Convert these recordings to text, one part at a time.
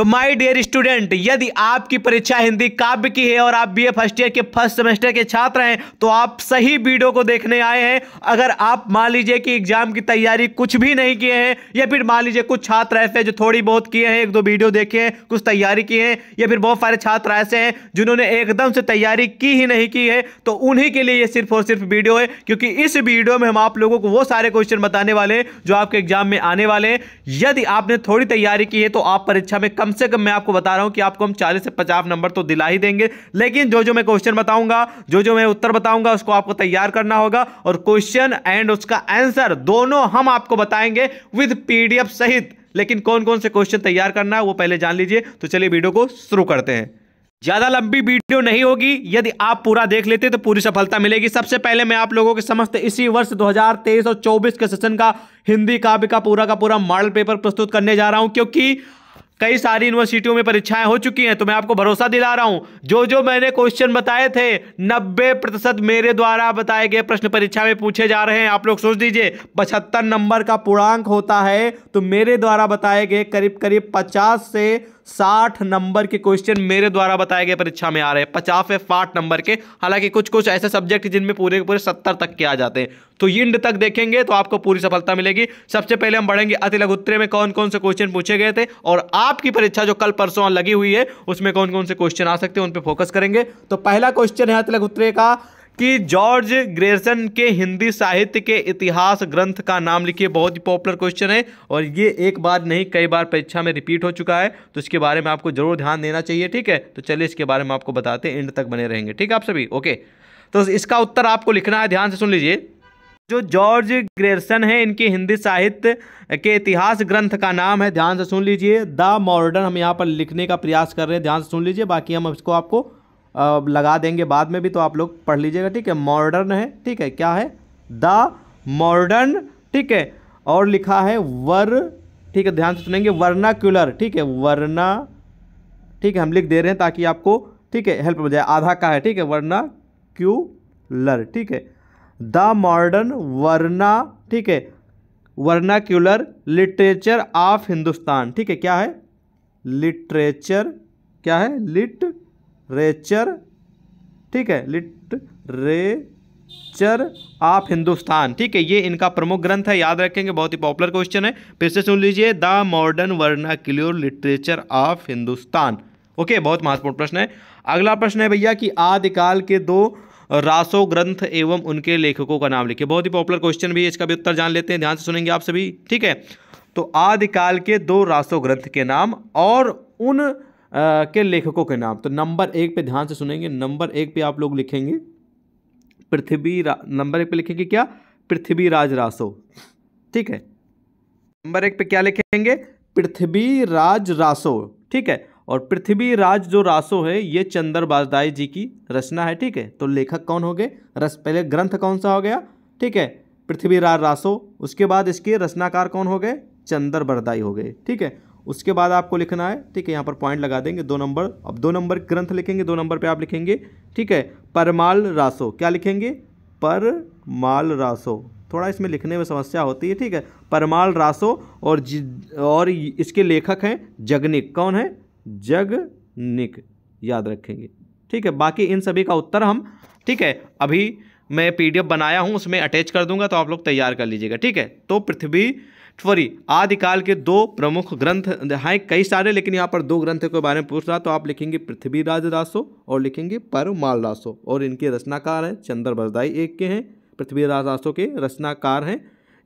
तो my dear student यदि आपकी परीक्षा हिंदी काव्य की है और आप बीए फर्स्ट ईयर के फर्स्ट सेमेस्टर के छात्र हैं तो आप सही वीडियो को देखने आए हैं अगर आप मान लीजिए कि एग्जाम की तैयारी कुछ भी नहीं किए हैं या फिर मान लीजिए कुछ छात्र ऐसे जो थोड़ी बहुत किए हैं एक दो वीडियो देखे हैं कुछ तैयारी किए हैं या फिर बहुत सारे छात्र ऐसे हैं जिन्होंने एकदम से तैयारी की ही नहीं की है तो उन्हीं के लिए ये सिर्फ और सिर्फ वीडियो है क्योंकि इस वीडियो में हम आप लोगों को वो सारे क्वेश्चन बताने वाले हैं जो आपके एग्जाम में आने वाले हैं यदि आपने थोड़ी तैयारी की है तो आप परीक्षा में कम कम से कम मैं आपको बता रहा हूं कि आपको हम 40 से 50 नंबर तो दिला ही देंगे लेकिन जो जो मैं क्वेश्चन बताऊंगा जो जो मैं उत्तर बताऊंगा उसको आपको तैयार करना होगा और क्वेश्चन एंड उसका आंसर दोनों हम आपको बताएंगे विद पीडीएफ सहित लेकिन कौन कौन से क्वेश्चन तैयार करना है वो पहले जान लीजिए तो चलिए वीडियो को शुरू करते हैं ज्यादा लंबी वीडियो नहीं होगी यदि आप पूरा देख लेते तो पूरी सफलता मिलेगी सबसे पहले मैं आप लोगों के समस्त इसी वर्ष 2023 और 24 के सेशन का हिंदी काव्य का पूरा का पूरा मॉडल पेपर प्रस्तुत करने जा रहा हूं क्योंकि कई सारी यूनिवर्सिटियों में परीक्षाएं हो चुकी हैं तो मैं आपको भरोसा दिला रहा हूं जो जो मैंने क्वेश्चन बताए थे नब्बे प्रतिशत मेरे द्वारा बताए गए प्रश्न परीक्षा में पूछे जा रहे हैं आप लोग सोच दीजिए पचहत्तर नंबर का पूर्णांक होता है तो मेरे द्वारा बताए गए करीब करीब पचास से साठ नंबर के क्वेश्चन मेरे द्वारा बताए गए परीक्षा में आ रहे हैं पचास या साठ नंबर के हालांकि कुछ कुछ ऐसे सब्जेक्ट जिनमें पूरे के पूरे सत्तर तक के आ जाते हैं तो इंड तक देखेंगे तो आपको पूरी सफलता मिलेगी सबसे पहले हम बढ़ेंगे अति लघुत्तरे में कौन कौन से क्वेश्चन पूछे गए थे और आपकी परीक्षा जो कल परसों लगी हुई है उसमें कौन कौन से क्वेश्चन आ सकते हैं उन पर फोकस करेंगे तो पहला क्वेश्चन है अति लघुत्तरे का कि जॉर्ज ग्रेसन के हिंदी साहित्य के इतिहास ग्रंथ का नाम लिखिए बहुत ही पॉपुलर क्वेश्चन है और ये एक बार नहीं कई बार परीक्षा में रिपीट हो चुका है तो इसके बारे में आपको जरूर ध्यान देना चाहिए ठीक है तो चलिए इसके बारे में आपको बताते हैं एंड तक बने रहेंगे ठीक है आप सभी ओके तो इसका उत्तर आपको लिखना है ध्यान से सुन लीजिए जो जॉर्ज ग्रेरसन है इनके हिंदी साहित्य के इतिहास ग्रंथ का नाम है ध्यान से सुन लीजिए द मॉडर्न हम यहाँ पर लिखने का प्रयास कर रहे हैं ध्यान से सुन लीजिए बाकी हम इसको आपको लगा देंगे बाद में भी तो आप लोग पढ़ लीजिएगा ठीक है मॉडर्न है ठीक है क्या है द मॉडर्न ठीक है और लिखा है वर ठीक है ध्यान से सुनेंगे वर्नाक्यूलर ठीक है वर्ना ठीक है हम लिख दे रहे हैं ताकि आपको ठीक है हेल्प हो जाए आधा का है ठीक है वर्ना क्यूलर ठीक है द मॉडर्न वर्ना ठीक है वर्नाक्यूलर लिटरेचर ऑफ हिंदुस्तान ठीक है क्या है लिटरेचर क्या है लिट रेचर ठीक है लिट रे चर ऑफ हिंदुस्तान ठीक है ये इनका प्रमुख ग्रंथ है याद रखेंगे बहुत ही पॉपुलर क्वेश्चन है फिर से सुन लीजिए the modern vernacular literature of Hindustan okay बहुत महत्वपूर्ण प्रश्न है अगला प्रश्न है भैया कि आदिकाल के दो रासो ग्रंथ एवं उनके लेखकों का नाम लिखिए बहुत ही पॉपुलर क्वेश्चन भी इसका भी उत्तर जान लेते हैं ध्यान से सुनेंगे आप सभी ठीक है तो आदिकाल के दो रासो ग्रंथ के नाम और उन के लेखकों के नाम तो नंबर एक पे ध्यान से सुनेंगे नंबर एक पे आप लोग लिखेंगे पृथ्वी नंबर एक पे लिखेंगे क्या पृथ्वीराज रासो ठीक है नंबर एक पे क्या लिखेंगे पृथ्वीराज रासो ठीक है और पृथ्वीराज जो रासो है ये चंद्र बाजदाई जी की रचना है ठीक है तो लेखक कौन हो गए रस पहले ग्रंथ कौन सा हो गया ठीक है पृथ्वीराज रासो उसके बाद इसके रचनाकार कौन हो गए चंद्र बरदाई हो गए ठीक है उसके बाद आपको लिखना है ठीक है यहाँ पर पॉइंट लगा देंगे दो नंबर अब दो नंबर ग्रंथ लिखेंगे दो नंबर पे आप लिखेंगे ठीक है परमाल रासो क्या लिखेंगे परमाल रासो थोड़ा इसमें लिखने में समस्या होती है ठीक है परमाल रासो और और इसके लेखक हैं जगनिक कौन है जगनिक याद रखेंगे ठीक है बाकी इन सभी का उत्तर हम ठीक है अभी मैं पीडीएफ बनाया हूँ उसमें अटैच कर दूंगा तो आप लोग तैयार कर लीजिएगा ठीक है तो पृथ्वी त्वरी आदि काल के दो प्रमुख ग्रंथ हैं कई सारे लेकिन यहाँ पर दो ग्रंथ के बारे में पूछ रहा तो आप लिखेंगे पृथ्वीराज रासो और लिखेंगे परमाल रासो और इनके रचनाकार हैं चंद्र बरदाई एक के हैं पृथ्वीराज रासो के रचनाकार हैं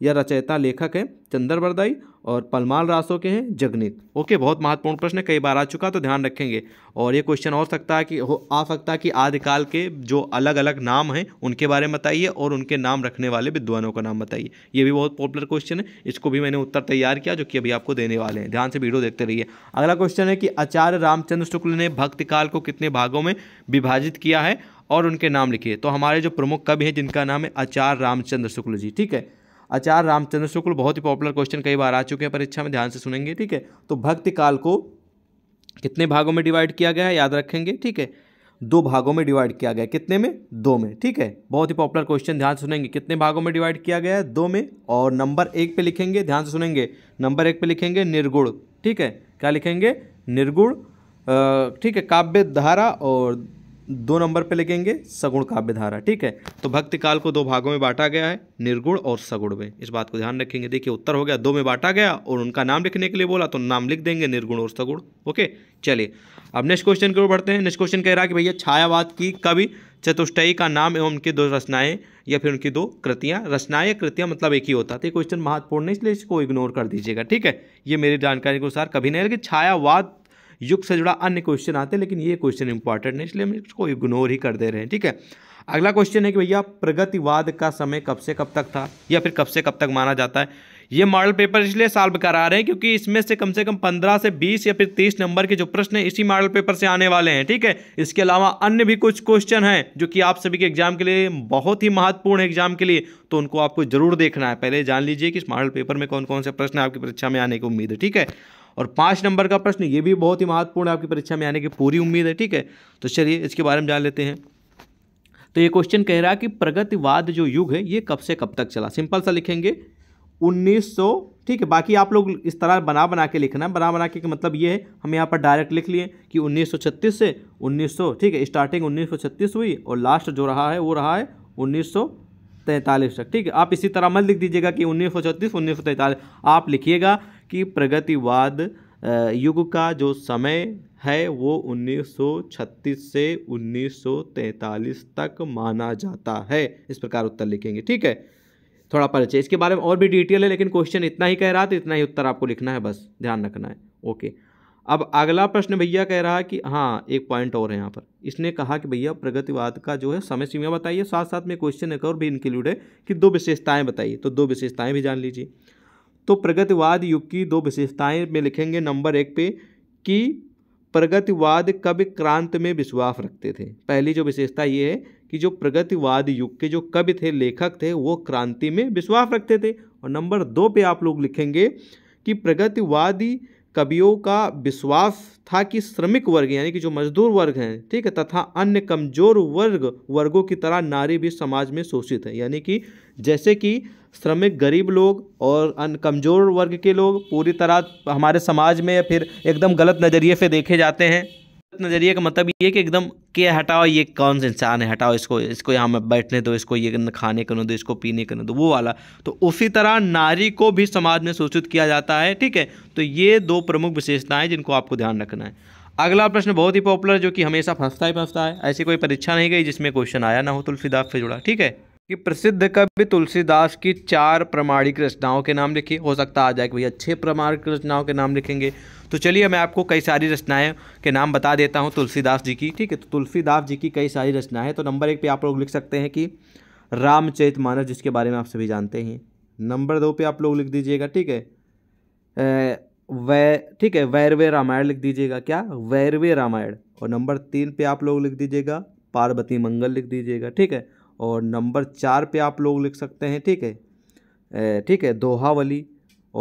या रचयिता लेखक हैं चंद्र बरदाई और पलमाल रासों के हैं जगनित ओके बहुत महत्वपूर्ण प्रश्न है कई बार आ चुका तो ध्यान रखेंगे और ये क्वेश्चन हो सकता है कि हो आ सकता है कि आदिकाल के जो अलग अलग नाम हैं उनके बारे में बताइए और उनके नाम रखने वाले विद्वानों का नाम बताइए ये भी बहुत पॉपुलर क्वेश्चन है इसको भी मैंने उत्तर तैयार किया जो कि अभी आपको देने वाले हैं ध्यान से वीडियो देखते रहिए अगला क्वेश्चन है कि आचार्य रामचंद्र शुक्ल ने भक्तिकाल को कितने भागों में विभाजित किया है और उनके नाम लिखिए तो हमारे जो प्रमुख कवि हैं जिनका नाम है आचार्य रामचंद्र शुक्ल जी ठीक है आचार्य रामचंद्र शुक्ल बहुत ही पॉपुलर क्वेश्चन कई बार आ चुके हैं परीक्षा में ध्यान से सुनेंगे ठीक है तो भक्ति काल को कितने भागों में डिवाइड किया गया है याद रखेंगे ठीक है दो भागों में डिवाइड किया गया कितने में दो में ठीक है बहुत ही पॉपुलर क्वेश्चन ध्यान से सुनेंगे कितने भागों में डिवाइड किया गया है दो में और नंबर एक पे लिखेंगे ध्यान से सुनेंगे नंबर एक पे लिखेंगे निर्गुण ठीक है क्या लिखेंगे निर्गुण ठीक है काव्य धारा और दो नंबर पे लिखेंगे सगुण काव्य धारा ठीक है तो भक्ति काल को दो भागों में बांटा गया है निर्गुण और सगुण में इस बात को ध्यान रखेंगे देखिए उत्तर हो गया दो में बांटा गया और उनका नाम लिखने के लिए बोला तो नाम लिख देंगे निर्गुण और सगुण ओके चलिए अब नेक्स्ट क्वेश्चन की ओर बढ़ते हैं नेक्स्ट क्वेश्चन कह रहा है कि भैया छायावाद की कवि चतुष्टयी का नाम एवं उनकी दो रचनाएं या फिर उनकी दो कृतियां रचनाएं या कृतियां मतलब एक ही होता है क्वेश्चन तो महत्वपूर्ण है इसलिए इसको इग्नोर कर दीजिएगा ठीक है ये मेरी जानकारी के अनुसार कभी नहीं लेकिन छायावाद युक्त से जुड़ा अन्य क्वेश्चन आते हैं लेकिन ये क्वेश्चन इंपॉर्टेंट है इसलिए हम इसको इग्नोर ही कर दे रहे हैं ठीक है अगला क्वेश्चन है कि भैया प्रगतिवाद का समय कब से कब तक था या फिर कब से कब तक माना जाता है ये मॉडल पेपर इसलिए सॉल्व करा रहे हैं क्योंकि इसमें से कम से कम 15 से 20 या फिर 30 नंबर के जो प्रश्न है इसी मॉडल पेपर से आने वाले हैं ठीक है इसके अलावा अन्य भी कुछ क्वेश्चन हैं जो कि आप सभी के एग्जाम के लिए बहुत ही महत्वपूर्ण है एग्जाम के लिए तो उनको आपको जरूर देखना है पहले जान लीजिए कि इस मॉडल पेपर में कौन कौन से प्रश्न आपकी परीक्षा में आने की उम्मीद है ठीक है और पाँच नंबर का प्रश्न ये भी बहुत ही महत्वपूर्ण है आपकी परीक्षा में आने की पूरी उम्मीद है ठीक है तो चलिए इसके बारे में जान लेते हैं तो ये क्वेश्चन कह रहा है कि प्रगतिवाद जो युग है ये कब से कब तक चला सिंपल सा लिखेंगे 1900 ठीक है बाकी आप लोग इस तरह बना बना के लिखना बना बना के मतलब ये है हम यहाँ पर डायरेक्ट लिख लिए कि 1936 से 1900 ठीक है स्टार्टिंग 1936 हुई और लास्ट जो रहा है वो रहा है 1943 तक ठीक है आप इसी तरह मत लिख दीजिएगा कि उन्नीस सौ आप लिखिएगा कि प्रगतिवाद युग का जो समय है वो 1936 से 1943 तक माना जाता है इस प्रकार उत्तर लिखेंगे ठीक है थोड़ा परिचय इसके बारे में और भी डिटेल है लेकिन क्वेश्चन इतना ही कह रहा था इतना ही उत्तर आपको लिखना है बस ध्यान रखना है ओके अब अगला प्रश्न भैया कह रहा है कि हाँ एक पॉइंट और है यहाँ पर इसने कहा कि भैया प्रगतिवाद का जो है समय सीमा बताइए साथ साथ में क्वेश्चन एक और भी इंक्लूड है कि दो विशेषताएं बताइए तो दो विशेषताएं भी जान लीजिए तो प्रगतिवाद युग की दो विशेषताएं में लिखेंगे नंबर एक पे कि प्रगतिवाद कब क्रांत में विश्वास रखते थे पहली जो विशेषता ये है कि जो प्रगतिवाद युग के जो कवि थे लेखक थे वो क्रांति में विश्वास रखते थे और नंबर दो पे आप लोग लिखेंगे कि प्रगतिवादी कवियों का विश्वास था कि श्रमिक वर्ग यानी कि जो मजदूर वर्ग हैं ठीक है तथा अन्य कमजोर वर्ग वर्गों की तरह नारी भी समाज में शोषित है यानी कि जैसे कि श्रमिक गरीब लोग और अन्य कमजोर वर्ग के लोग पूरी तरह हमारे समाज में या फिर एकदम गलत नज़रिए से देखे जाते हैं नज़रिए का मतलब ये कि एकदम के हटाओ ये कौन सा इंसान है हटाओ इसको इसको यहाँ में बैठने दो इसको ये खाने करने दो इसको पीने करने दो वो वाला तो उसी तरह नारी को भी समाज में सूचित किया जाता है ठीक है तो ये दो प्रमुख विशेषताएं जिनको आपको ध्यान रखना है अगला प्रश्न बहुत ही पॉपुलर जो कि हमेशा फंसता ही फंसता है ऐसी कोई परीक्षा नहीं गई जिसमें क्वेश्चन आया ना हो तो से जुड़ा ठीक है कि प्रसिद्ध कवि तुलसीदास की चार प्रमाणिक रचनाओं के नाम लिखिए हो सकता आ जाए कि भैया छः प्रमाणिक रचनाओं के नाम लिखेंगे तो चलिए मैं आपको कई सारी रचनाएं के नाम बता देता हूँ तुलसीदास जी की ठीक है तो तुलसीदास जी की कई सारी रचनाएं तो नंबर एक पे आप लोग लिख सकते हैं कि रामचरित मानस जिसके बारे में आप सभी जानते हैं नंबर दो पे आप लोग लिख दीजिएगा ठीक है वै ठीक है वैरवे रामायण लिख दीजिएगा क्या वैरवे रामायण और नंबर तीन पर आप लोग लिख दीजिएगा पार्वती मंगल लिख दीजिएगा ठीक है और नंबर चार पे आप लोग लिख सकते हैं ठीक है ठीक है दोहावली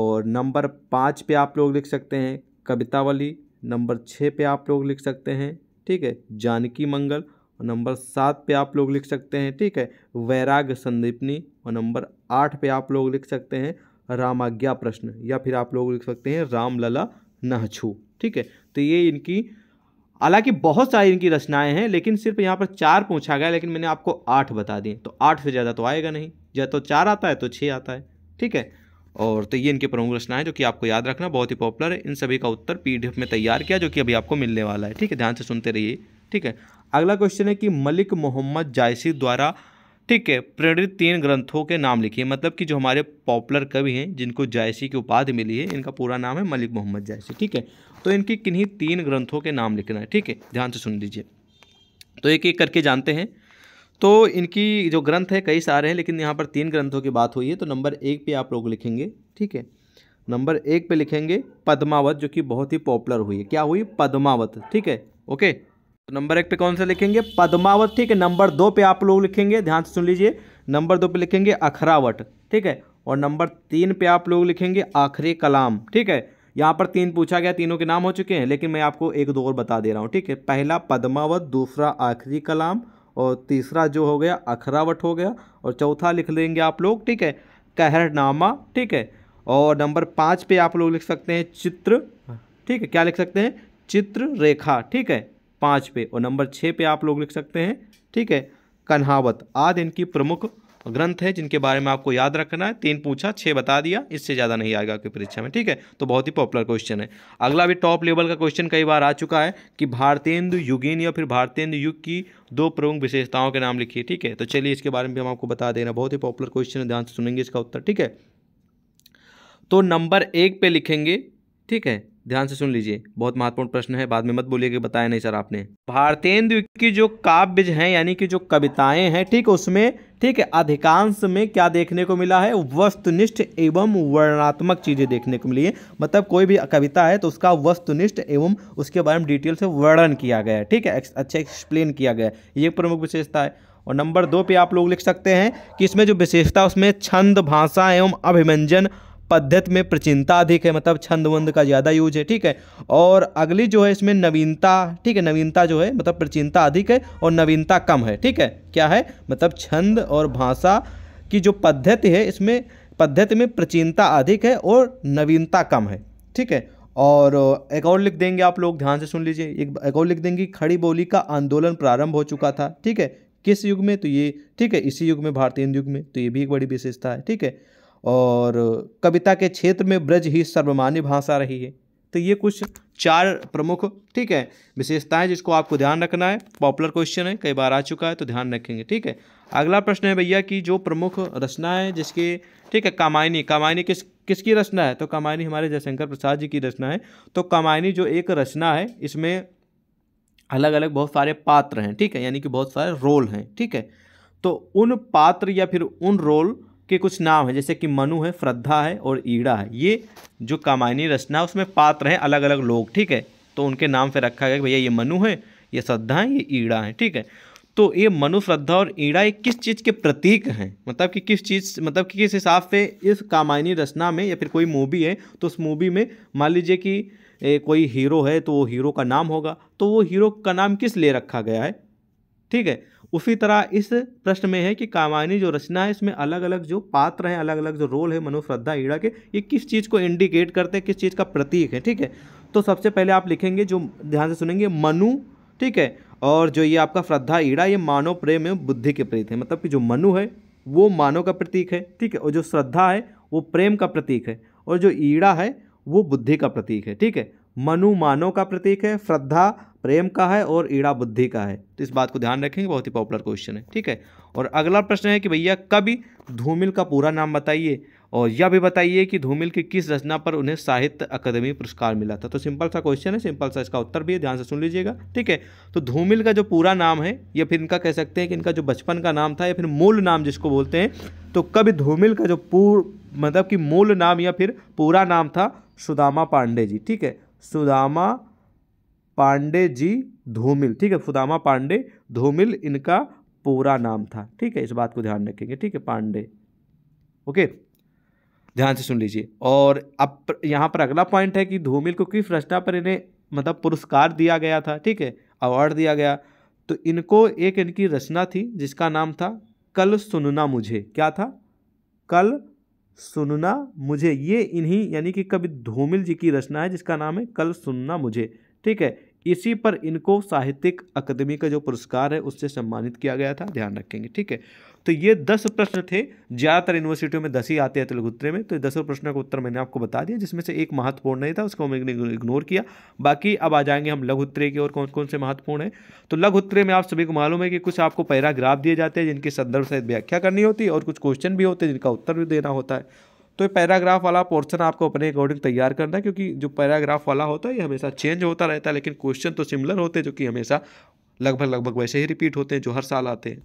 और नंबर पाँच पे आप लोग लिख सकते हैं कवितावली नंबर छः पे आप लोग लिख सकते हैं ठीक है जानकी मंगल और नंबर सात पे आप लोग लिख सकते हैं ठीक है वैराग संदीपनी और नंबर आठ पे आप लोग लिख सकते हैं रामाज्ञा प्रश्न या फिर आप लोग लिख सकते हैं रामलला नहछू ठीक है तो ये इनकी हालांकि बहुत सारी इनकी रचनाएं हैं लेकिन सिर्फ यहाँ पर चार पूछा गया लेकिन मैंने आपको आठ बता दिए तो आठ से ज़्यादा तो आएगा नहीं या तो चार आता है तो छः आता है ठीक है और तो ये इनकी प्रमुख रचनाएं जो कि आपको याद रखना बहुत ही पॉपुलर है इन सभी का उत्तर पी में तैयार किया जो कि अभी आपको मिलने वाला है ठीक है ध्यान से सुनते रहिए ठीक है अगला क्वेश्चन है कि मलिक मोहम्मद जायसी द्वारा ठीक है प्रेरित तीन ग्रंथों के नाम लिखिए मतलब कि जो हमारे पॉपुलर कवि हैं जिनको जायसी की उपाधि मिली है इनका पूरा नाम है मलिक मोहम्मद जायसी ठीक है तो इनकी किन्हीं तीन ग्रंथों के नाम लिखना है ठीक है ध्यान से सुन लीजिए तो एक एक करके जानते हैं तो इनकी जो ग्रंथ है कई सारे हैं लेकिन यहाँ पर तीन ग्रंथों की बात हुई है तो नंबर एक पे आप लोग लिखेंगे ठीक है नंबर एक पे लिखेंगे पद्मावत जो कि बहुत ही पॉपुलर हुई है क्या हुई पद्मावत ठीक है ओके तो नंबर एक पे कौन सा लिखेंगे पद्मावत ठीक है नंबर दो पे आप लोग लिखेंगे ध्यान से सुन लीजिए नंबर दो पे लिखेंगे अखरावट ठीक है और नंबर तीन पे आप लोग लिखेंगे आखिरी कलाम ठीक है यहाँ पर तीन पूछा गया तीनों के नाम हो चुके हैं लेकिन मैं आपको एक दो और बता दे रहा हूँ ठीक है पहला पद्मावत दूसरा आखिरी कलाम और तीसरा जो हो गया अखरावट हो गया और चौथा लिख लेंगे आप लोग ठीक है कहरनामा ठीक है और नंबर पाँच पे आप लोग लिख सकते हैं चित्र ठीक है क्या लिख सकते हैं चित्र रेखा ठीक है पाँच पे और नंबर छः पे आप लोग लिख सकते हैं ठीक है कन्हावत आदि इनकी प्रमुख ग्रंथ है जिनके बारे में आपको याद रखना है तीन पूछा छः बता दिया इससे ज़्यादा नहीं आएगा आपकी परीक्षा में ठीक है तो बहुत ही पॉपुलर क्वेश्चन है अगला भी टॉप लेवल का क्वेश्चन कई बार आ चुका है कि भारतेंदु युगीन या फिर भारतेंदु युग की दो प्रमुख विशेषताओं के नाम लिखिए ठीक है तो चलिए इसके बारे में भी हम आपको बता देना बहुत ही पॉपुलर क्वेश्चन है ध्यान से सुनेंगे इसका उत्तर ठीक है तो नंबर एक पे लिखेंगे ठीक है ध्यान से सुन लीजिए बहुत महत्वपूर्ण प्रश्न है बाद में मत बोलिए कि बताया नहीं सर आपने भारतेंदु की जो काव्य हैं यानी कि जो कविताएं हैं ठीक उसमें ठीक है अधिकांश में क्या देखने को मिला है वस्तुनिष्ठ एवं वर्णात्मक चीज़ें देखने को मिली है मतलब कोई भी कविता है तो उसका वस्तुनिष्ठ एवं उसके बारे में डिटेल से वर्णन किया गया है ठीक है अच्छा एक्सप्लेन किया गया है ये प्रमुख विशेषता है और नंबर दो पे आप लोग लिख सकते हैं कि इसमें जो विशेषता उसमें छंद भाषा एवं अभिव्यंजन पद्धत में प्रचीनता अधिक है मतलब छंद वंद का ज़्यादा यूज है ठीक है और अगली जो है इसमें नवीनता ठीक है नवीनता जो है मतलब प्रचीनता अधिक है और नवीनता कम है ठीक है क्या है मतलब छंद और भाषा की जो पद्धति है इसमें पद्धति में प्रचीनता अधिक है और नवीनता कम है ठीक है और एक और लिख देंगे आप लोग ध्यान से सुन लीजिए एक, एक और लिख देंगे खड़ी बोली का आंदोलन प्रारंभ हो चुका था ठीक है किस युग में तो ये ठीक है इसी युग में भारतीय युग में तो ये भी एक बड़ी विशेषता है ठीक है और कविता के क्षेत्र में ब्रज ही सर्वमान्य भाषा रही है तो ये कुछ चार प्रमुख ठीक है विशेषताएं जिसको आपको ध्यान रखना है पॉपुलर क्वेश्चन है कई बार आ चुका है तो ध्यान रखेंगे ठीक है अगला प्रश्न है भैया कि जो प्रमुख रचना है जिसके ठीक है कामायनी कामायनी किस किसकी रचना है तो कामायनी हमारे जयशंकर प्रसाद जी की रचना है तो कामायनी जो एक रचना है इसमें अलग अलग बहुत सारे पात्र हैं ठीक है यानी कि बहुत सारे रोल हैं ठीक है तो उन पात्र या फिर उन रोल के कुछ नाम हैं जैसे कि मनु है श्रद्धा है और ईड़ा है ये जो कामायनी रचना है उसमें पात्र हैं अलग अलग लोग ठीक है तो उनके नाम से रखा गया कि भैया ये मनु है ये श्रद्धा है ये ईड़ा है ठीक है तो ये मनु श्रद्धा और ईड़ा ये किस चीज़ के प्रतीक हैं मतलब कि किस चीज़ मतलब कि किस हिसाब से इस कामायनी रचना में या फिर कोई मूवी है तो उस मूवी में मान लीजिए कि ए, कोई हीरो है तो वो हीरो का नाम होगा तो वो हीरो का नाम किस लिए रखा गया है ठीक है उसी तरह इस प्रश्न में है कि कामानी जो रचना है इसमें अलग अलग जो पात्र हैं अलग अलग जो रोल है मनुश्रद्धा ईड़ा के ये किस चीज़ को इंडिकेट करते हैं किस चीज़ का प्रतीक है ठीक है तो सबसे पहले आप लिखेंगे जो ध्यान से सुनेंगे मनु ठीक है और जो ये आपका श्रद्धा ईड़ा ये मानव प्रेम एवं बुद्धि के प्रतीक है मतलब कि जो मनु है वो मानव का प्रतीक है ठीक है और जो श्रद्धा है वो प्रेम का प्रतीक है और जो ईड़ा है वो बुद्धि का प्रतीक है ठीक है मनु मानव का प्रतीक है श्रद्धा प्रेम का है और ईड़ा बुद्धि का है तो इस बात को ध्यान रखेंगे बहुत ही पॉपुलर क्वेश्चन है ठीक है और अगला प्रश्न है कि भैया कभी धूमिल का पूरा नाम बताइए और यह भी बताइए कि धूमिल की किस रचना पर उन्हें साहित्य अकादमी पुरस्कार मिला था तो सिंपल सा क्वेश्चन है सिंपल सा इसका उत्तर भी है ध्यान से सुन लीजिएगा ठीक है तो धूमिल का जो पूरा नाम है या फिर इनका कह सकते हैं कि इनका जो बचपन का नाम था या फिर मूल नाम जिसको बोलते हैं तो कवि धूमिल का जो पूर्व मतलब कि मूल नाम या फिर पूरा नाम था सुदामा पांडे जी ठीक है सुदामा पांडे जी धूमिल ठीक है सुदामा पांडे धूमिल इनका पूरा नाम था ठीक है इस बात को ध्यान रखेंगे ठीक है पांडे ओके ध्यान से सुन लीजिए और अब यहाँ पर अगला पॉइंट है कि धूमिल को किस रचना पर इन्हें मतलब पुरस्कार दिया गया था ठीक है अवार्ड दिया गया तो इनको एक इनकी रचना थी जिसका नाम था कल सुनना मुझे क्या था कल सुनना मुझे ये इन्हीं यानी कि कवि धूमिल जी की रचना है जिसका नाम है कल सुनना मुझे ठीक है इसी पर इनको साहित्यिक अकादमी का जो पुरस्कार है उससे सम्मानित किया गया था ध्यान रखेंगे ठीक है तो ये दस प्रश्न थे ज़्यादातर यूनिवर्सिटियों में दस ही आते हैं तेलुगुत्रे में तो दसों प्रश्नों का उत्तर मैंने आपको बता दिया जिसमें से एक महत्वपूर्ण नहीं था उसको हमने इग्नोर किया बाकी अब आ जाएंगे हम उत्तरे की और कौन कौन से महत्वपूर्ण है तो उत्तरे में आप सभी को मालूम है कि कुछ आपको पैराग्राफ दिए जाते हैं जिनके संदर्भ से व्याख्या करनी होती है और कुछ क्वेश्चन भी होते हैं जिनका उत्तर भी देना होता है तो ये पैराग्राफ वाला पोर्शन आपको अपने अकॉर्डिंग तैयार करना है क्योंकि जो पैराग्राफ वाला होता है ये हमेशा चेंज होता रहता है लेकिन क्वेश्चन तो सिमिलर होते हैं जो कि हमेशा लगभग लगभग वैसे ही रिपीट होते हैं जो हर साल आते हैं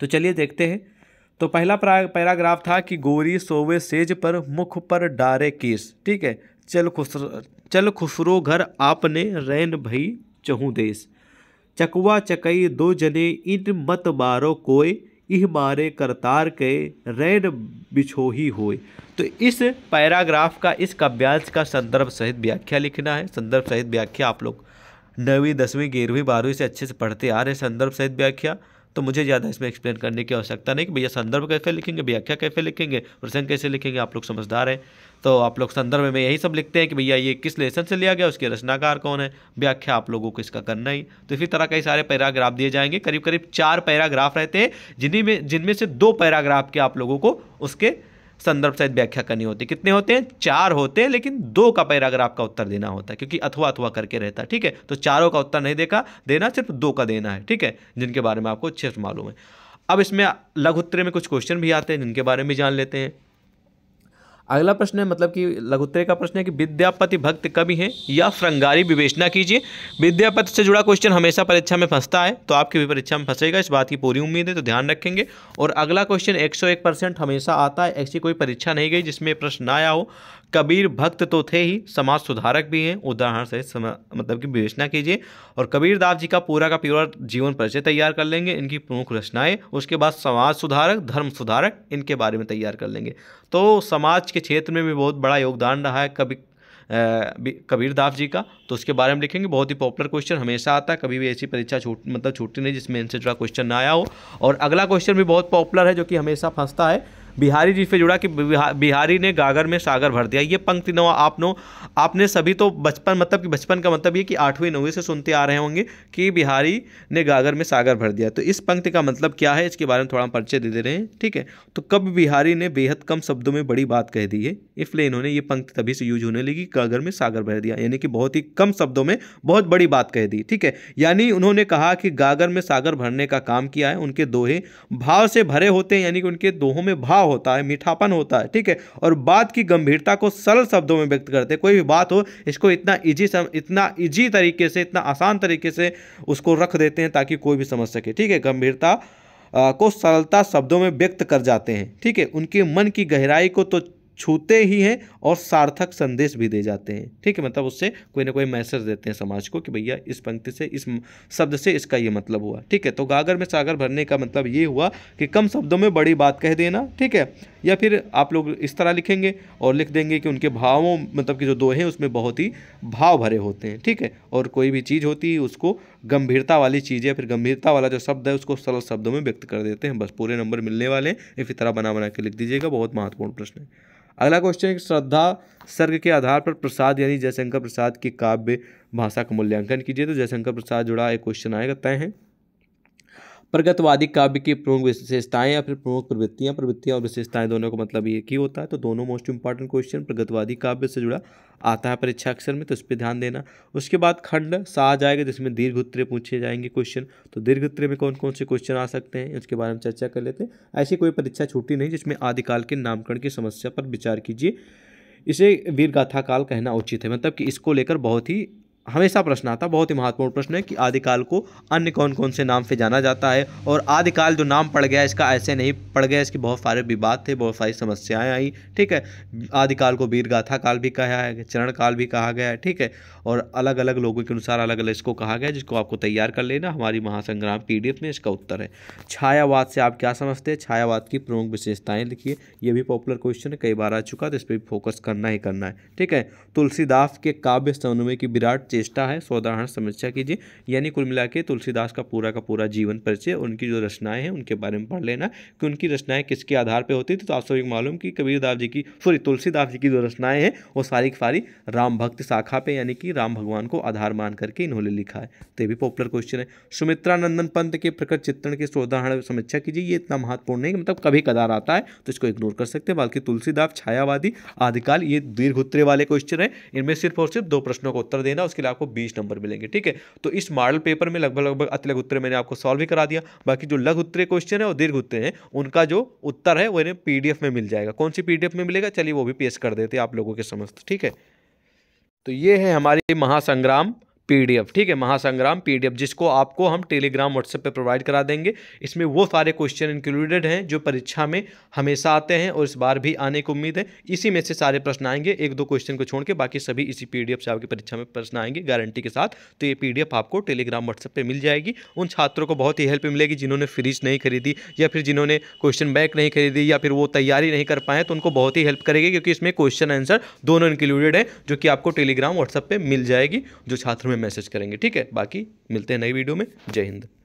तो चलिए देखते हैं तो पहला पैराग्राफ था कि गोरी सोवे सेज पर मुख पर डारे केस ठीक है चल खुसर चल खुसरो घर आपने रैन भई चहू देश चकुआ चकई दो जने इन मत बारो कोय इह मारे करतार के रैन बिछोही होए तो इस पैराग्राफ का इस काव्यांश का संदर्भ सहित व्याख्या लिखना है संदर्भ सहित व्याख्या आप लोग नवीं दसवीं ग्यारहवीं बारहवीं से अच्छे से पढ़ते आ रहे संदर्भ सहित व्याख्या तो मुझे ज़्यादा इसमें एक्सप्लेन करने की आवश्यकता नहीं कि भैया संदर्भ कैसे लिखेंगे व्याख्या कैसे लिखेंगे प्रसंग कैसे लिखेंगे आप लोग समझदार हैं तो आप लोग संदर्भ में यही सब लिखते हैं कि भैया ये किस लेसन से लिया गया उसके रचनाकार कौन है व्याख्या आप लोगों को इसका करना ही तो इसी तरह कई सारे पैराग्राफ दिए जाएंगे करीब करीब चार पैराग्राफ रहते हैं जिन्हीं में जिनमें से दो पैराग्राफ के आप लोगों को उसके संदर्भ सहित व्याख्या करनी होती है कितने होते हैं चार होते हैं लेकिन दो का पैराग्राफ का उत्तर देना होता है क्योंकि अथवा अथवा करके रहता है ठीक है तो चारों का उत्तर नहीं देखा देना सिर्फ दो का देना है ठीक है जिनके बारे में आपको अच्छे से मालूम है अब इसमें लघुत्तरे में कुछ क्वेश्चन भी आते हैं जिनके बारे में जान लेते हैं अगला प्रश्न है मतलब कि लघुत्तरे का प्रश्न है कि विद्यापति भक्त कवि हैं या फ्रंगारी विवेचना कीजिए विद्यापति से जुड़ा क्वेश्चन हमेशा परीक्षा में फंसता है तो आपकी भी परीक्षा में फंसेगा इस बात की पूरी उम्मीद है तो ध्यान रखेंगे और अगला क्वेश्चन 101 परसेंट हमेशा आता है ऐसी कोई परीक्षा नहीं गई जिसमें प्रश्न आया हो कबीर भक्त तो थे ही समाज सुधारक भी हैं उदाहरण से मतलब कि विवेचना कीजिए और कबीर दास जी का पूरा का पूरा जीवन परिचय तैयार कर लेंगे इनकी प्रमुख रचनाएं उसके बाद समाज सुधारक धर्म सुधारक इनके बारे में तैयार कर लेंगे तो समाज के क्षेत्र में भी बहुत बड़ा योगदान रहा है कभी कबीर दास जी का तो उसके बारे में लिखेंगे बहुत ही पॉपुलर क्वेश्चन हमेशा आता है कभी भी ऐसी परीक्षा छूट मतलब छूटी नहीं जिसमें इनसे जुड़ा क्वेश्चन ना आया हो और अगला क्वेश्चन भी बहुत पॉपुलर है जो कि हमेशा फंसता है बिहारी जी से जुड़ा कि बिहारी ने गागर में सागर भर दिया ये पंक्ति नौ आप नो आपने सभी तो बचपन मतलब कि बचपन का मतलब ये कि आठवीं नौवीं से सुनते आ रहे होंगे कि बिहारी ने गागर में सागर भर दिया तो इस पंक्ति का मतलब क्या है इसके बारे में थोड़ा हम परिचय दे दे रहे हैं ठीक है तो कब बिहारी ने बेहद कम शब्दों में बड़ी बात कह दी है इसलिए इन्होंने ये पंक्ति तभी से यूज होने लगी गागर में सागर भर दिया यानी कि बहुत ही कम शब्दों में बहुत बड़ी बात कह दी ठीक है यानी उन्होंने कहा कि गागर में सागर भरने का काम किया है उनके दोहे भाव से भरे होते हैं यानी कि उनके दोहों में भाव भाव होता है मीठापन होता है ठीक है और बात की गंभीरता को सरल शब्दों में व्यक्त करते कोई भी बात हो इसको इतना सम, इतना इजी तरीके से इतना आसान तरीके से उसको रख देते हैं ताकि कोई भी समझ सके ठीक है गंभीरता को सरलता शब्दों में व्यक्त कर जाते हैं ठीक है उनके मन की गहराई को तो छूते ही हैं और सार्थक संदेश भी दे जाते हैं ठीक है मतलब उससे कोई ना कोई मैसेज देते हैं समाज को कि भैया इस पंक्ति से इस शब्द से इसका ये मतलब हुआ ठीक है तो गागर में सागर भरने का मतलब ये हुआ कि कम शब्दों में बड़ी बात कह देना ठीक है या फिर आप लोग इस तरह लिखेंगे और लिख देंगे कि उनके भावों मतलब कि जो दोहे हैं उसमें बहुत ही भाव भरे होते हैं ठीक है और कोई भी चीज़ होती है उसको गंभीरता वाली चीज़ है फिर गंभीरता वाला जो शब्द है उसको सरल शब्दों में व्यक्त कर देते हैं बस पूरे नंबर मिलने वाले हैं इसी तरह बना बना के लिख दीजिएगा बहुत महत्वपूर्ण प्रश्न है अगला क्वेश्चन है श्रद्धा सर्ग के आधार पर प्रसाद यानी जयशंकर प्रसाद की काव्य भाषा का मूल्यांकन कीजिए तो जयशंकर प्रसाद जुड़ा एक क्वेश्चन आएगा तय है प्रगतवादी काव्य की प्रमुख विशेषताएं या फिर प्रमुख प्रवृत्तियां प्रवृत्तियां और विशेषताएं दोनों का मतलब ये की होता है तो दोनों मोस्ट इंपॉर्टेंट क्वेश्चन प्रगतवादी काव्य से जुड़ा आता है परीक्षा अक्षर में तो इस पर ध्यान देना उसके बाद खंड सा आ जाएगा जिसमें दीर्घ उत्तर पूछे जाएंगे क्वेश्चन तो दीर्घ उत्तर में कौन कौन से क्वेश्चन आ सकते हैं उसके बारे में चर्चा कर लेते हैं ऐसी कोई परीक्षा छूटी नहीं जिसमें आदिकाल के नामकरण की समस्या पर विचार कीजिए इसे वीर गाथा काल कहना उचित है मतलब कि इसको लेकर बहुत ही हमेशा प्रश्न आता बहुत ही महत्वपूर्ण प्रश्न है कि आदिकाल को अन्य कौन कौन से नाम से जाना जाता है और आदिकाल जो नाम पड़ गया इसका ऐसे नहीं पड़ गया इसके बहुत सारे विवाद थे बहुत सारी समस्याएं आई ठीक है आदिकाल को वीरगाथा काल भी कहा है चरण काल भी कहा गया है ठीक है और अलग अलग लोगों के अनुसार अलग अलग इसको कहा गया जिसको आपको तैयार कर लेना हमारी महासंग्राम पी में इसका उत्तर है छायावाद से आप क्या समझते हैं छायावाद की प्रमुख विशेषताएँ लिखिए ये भी पॉपुलर क्वेश्चन है कई बार आ चुका तो इस पर फोकस करना ही करना है ठीक है तुलसीदास के काव्य समन्वय की विराट चेष्टा है सौदाहरण समीक्षा कीजिए यानी कुल मिला के तुलसीदास का पूरा का पूरा जीवन परिचय उनकी जो रचनाएं हैं उनके बारे में पढ़ लेना कि उनकी रचनाएं किसके आधार पर होती थी तो आप सभी को मालूम कि कबीरदास जी की सॉरी तुलसीदास जी की जो रचनाएं हैं वो सारी की सारी राम भक्त शाखा पे यानी कि राम भगवान को आधार मान करके इन्होंने लिखा है तो ये भी पॉपुलर क्वेश्चन है सुमित्रानंदन पंत के प्रकट चित्रण की सौदाहरण समीक्षा कीजिए ये इतना महत्वपूर्ण नहीं मतलब कभी कदार आता है तो इसको इग्नोर कर सकते हैं बल्कि तुलसीदास छायावादी आदिकाल ये दीर्घ उत्तरे वाले क्वेश्चन है इनमें सिर्फ और सिर्फ दो प्रश्नों का उत्तर देना उसके लिए आपको बीस नंबर मिलेंगे ठीक है तो इस मॉडल पेपर में लगभग लगभग अति लघु उत्तर मैंने आपको सॉल्व भी करा दिया बाकी जो लघु उत्तरीय क्वेश्चन है और दीर्घ उत्तर हैं उनका जो उत्तर है वो इन्हें पी में मिल जाएगा कौन सी पी में मिलेगा चलिए वो भी पेश कर देते आप लोगों के समस्त ठीक है तो ये है हमारी महासंग्राम पीडीएफ ठीक है महासंग्राम पीडीएफ जिसको आपको हम टेलीग्राम व्हाट्सएप पे प्रोवाइड करा देंगे इसमें वो सारे क्वेश्चन इंक्लूडेड हैं जो परीक्षा में हमेशा आते हैं और इस बार भी आने की उम्मीद है इसी में से सारे प्रश्न आएंगे एक दो क्वेश्चन को छोड़ के बाकी सभी इसी पी से आपकी परीक्षा में प्रश्न आएंगे गारंटी के साथ तो ये पी आपको टेलीग्राम व्हाट्सएप पर मिल जाएगी उन छात्रों को बहुत ही हेल्प मिलेगी जिन्होंने फ्रीज नहीं खरीदी या फिर जिन्होंने क्वेश्चन बैक नहीं खरीदी या फिर वो तैयारी नहीं कर पाए तो उनको बहुत ही हेल्प करेगी क्योंकि इसमें क्वेश्चन आंसर दोनों इंक्लूडेड है जो कि आपको टेलीग्राम व्हाट्सएप पर मिल जाएगी जो छात्र में मैसेज करेंगे ठीक है बाकी मिलते हैं नई वीडियो में जय हिंद